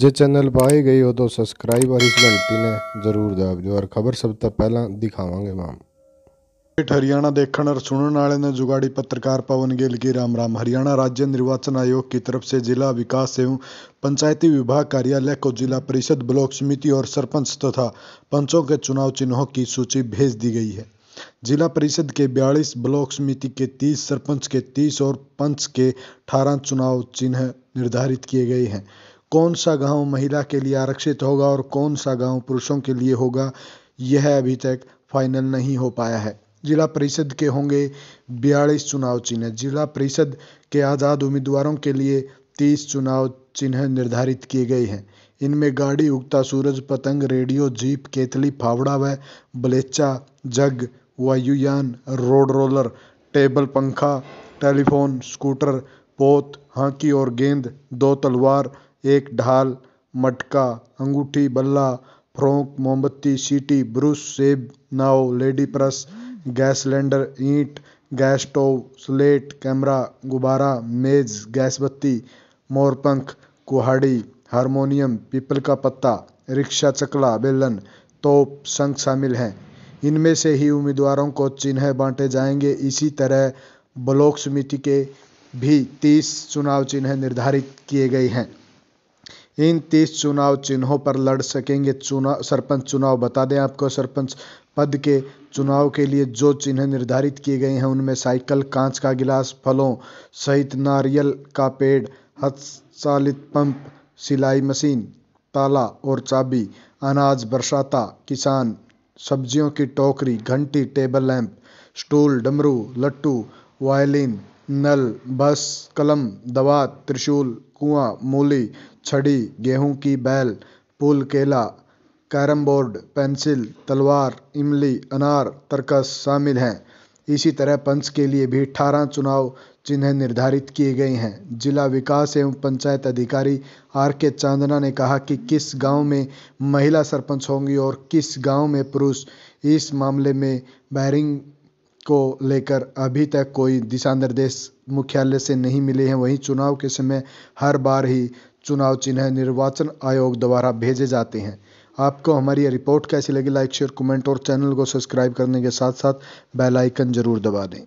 जो चैनल पाए गई हो तो सब्सक्राइब और इस घंटी ने जरूर दब ਦਿਓ और खबर सब ਤੋਂ ਪਹਿਲਾਂ दिखावे माम हरियाणा देखने और सुनने वाले ने जुगाड़ी पत्रकार पवन गिल की राम राम हरियाणा राज्य निर्वाचन आयोग की तरफ से जिला विकास एवं पंचायती विभाग कार्यालय को जिला परिषद ब्लॉक समिति और सरपंच तथा तो पंचों के चुनाव चिन्हों की सूची भेज दी गई है जिला परिषद के 42 ब्लॉक समिति के 30 सरपंच के 30 और पंच के अठारह चुनाव चिन्ह निर्धारित किए गए हैं कौन सा गांव महिला के लिए आरक्षित होगा और कौन सा गांव पुरुषों के लिए होगा यह अभी तक फाइनल नहीं हो पाया है जिला परिषद के होंगे बयालीस चुनाव चिन्ह जिला परिषद के आज़ाद उम्मीदवारों के लिए तीस चुनाव चिन्ह निर्धारित किए गए हैं इनमें गाड़ी उगता सूरज पतंग रेडियो जीप केतली फावड़ा व बलेचा जग वायुयान रोड रोलर टेबल पंखा टेलीफोन स्कूटर पोत हाकी और गेंद दो तलवार एक ढाल मटका अंगूठी बल्ला फ्रोंक मोमबत्ती सीटी ब्रुश सेब नाव लेडी प्रस गैस सिलेंडर ईंट गैस स्टोव स्लेट कैमरा गुब्बारा मेज गैसबत्ती मोरपंख कुहाड़ी हारमोनियम पीपल का पत्ता रिक्शा चकला बेलन तोप संख शामिल हैं इनमें से ही उम्मीदवारों को चिन्ह बांटे जाएंगे इसी तरह ब्लॉक समिति के भी तीस चुनाव चिन्ह निर्धारित किए गए हैं इन तीस चुनाव चिन्हों पर लड़ सकेंगे चुनाव सरपंच चुनाव बता दें आपको सरपंच पद के चुनाव के लिए जो चिन्ह निर्धारित किए गए हैं उनमें साइकिल कांच का गिलास फलों सहित नारियल का पेड़ हस्तचालित पंप सिलाई मशीन ताला और चाबी अनाज बरसाता किसान सब्जियों की टोकरी घंटी टेबल लैंप स्टूल डमरू लट्टू वायलिन नल बस कलम दवा त्रिशूल कुआं मूली छड़ी गेहूं की बैल पुल केला कैरम बोर्ड पेंसिल तलवार इमली अनार तरकस शामिल हैं इसी तरह पंच के लिए भी अठारह चुनाव चिन्ह निर्धारित किए गए हैं जिला विकास एवं पंचायत अधिकारी आर के चांदना ने कहा कि किस गांव में महिला सरपंच होंगी और किस गांव में पुरुष इस मामले में बैरिंग को लेकर अभी तक कोई दिशा निर्देश मुख्यालय से नहीं मिले हैं वहीं चुनाव के समय हर बार ही चुनाव चिन्ह निर्वाचन आयोग द्वारा भेजे जाते हैं आपको हमारी रिपोर्ट कैसी लगी लाइक शेयर कमेंट और चैनल को सब्सक्राइब करने के साथ साथ बेल आइकन जरूर दबा दें